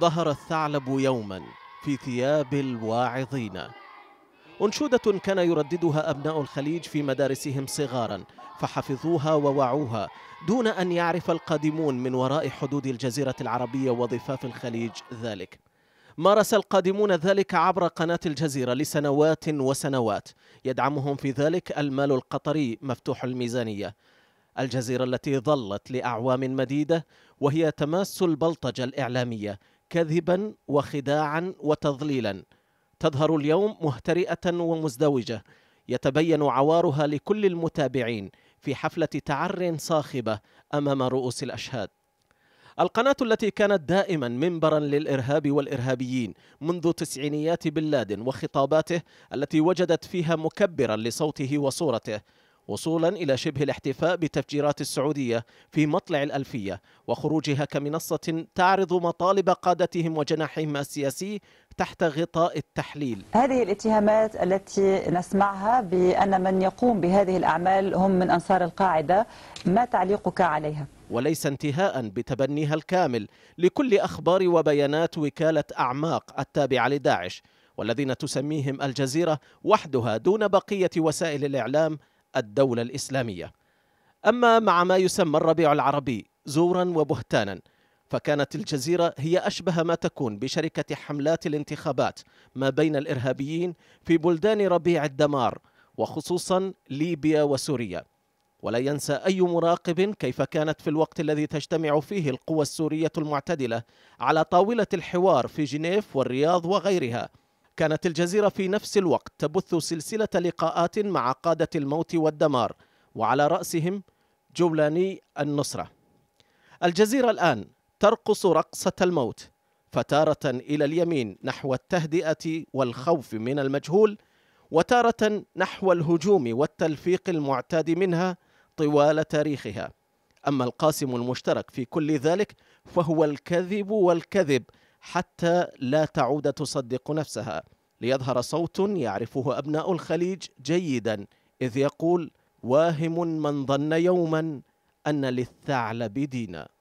ظهر الثعلب يوما في ثياب الواعظين أنشودة كان يرددها أبناء الخليج في مدارسهم صغارا فحفظوها ووعوها دون أن يعرف القادمون من وراء حدود الجزيرة العربية وضفاف الخليج ذلك مارس القادمون ذلك عبر قناة الجزيرة لسنوات وسنوات يدعمهم في ذلك المال القطري مفتوح الميزانية الجزيرة التي ظلت لأعوام مديدة وهي تماس البلطجة الإعلامية كذبا وخداعا وتضليلا تظهر اليوم مهترئه ومزدوجه يتبين عوارها لكل المتابعين في حفله تعر صاخبه امام رؤوس الاشهاد القناة التي كانت دائما منبرا للإرهاب والإرهابيين منذ تسعينيات بن لادن وخطاباته التي وجدت فيها مكبرا لصوته وصورته وصولا إلى شبه الاحتفاء بتفجيرات السعودية في مطلع الألفية وخروجها كمنصة تعرض مطالب قادتهم وجناحهم السياسي تحت غطاء التحليل هذه الاتهامات التي نسمعها بأن من يقوم بهذه الأعمال هم من أنصار القاعدة ما تعليقك عليها؟ وليس انتهاء بتبنيها الكامل لكل أخبار وبيانات وكالة أعماق التابعة لداعش والذين تسميهم الجزيرة وحدها دون بقية وسائل الإعلام الدولة الإسلامية أما مع ما يسمى الربيع العربي زورا وبهتانا فكانت الجزيرة هي أشبه ما تكون بشركة حملات الانتخابات ما بين الإرهابيين في بلدان ربيع الدمار وخصوصا ليبيا وسوريا ولا ينسى أي مراقب كيف كانت في الوقت الذي تجتمع فيه القوى السورية المعتدلة على طاولة الحوار في جنيف والرياض وغيرها كانت الجزيرة في نفس الوقت تبث سلسلة لقاءات مع قادة الموت والدمار وعلى رأسهم جولاني النصرة الجزيرة الآن ترقص رقصة الموت فتارة إلى اليمين نحو التهدئة والخوف من المجهول وتارة نحو الهجوم والتلفيق المعتاد منها طوال تاريخها أما القاسم المشترك في كل ذلك فهو الكذب والكذب حتى لا تعود تصدق نفسها ليظهر صوت يعرفه أبناء الخليج جيدا إذ يقول واهم من ظن يوما أن للثعلب دينا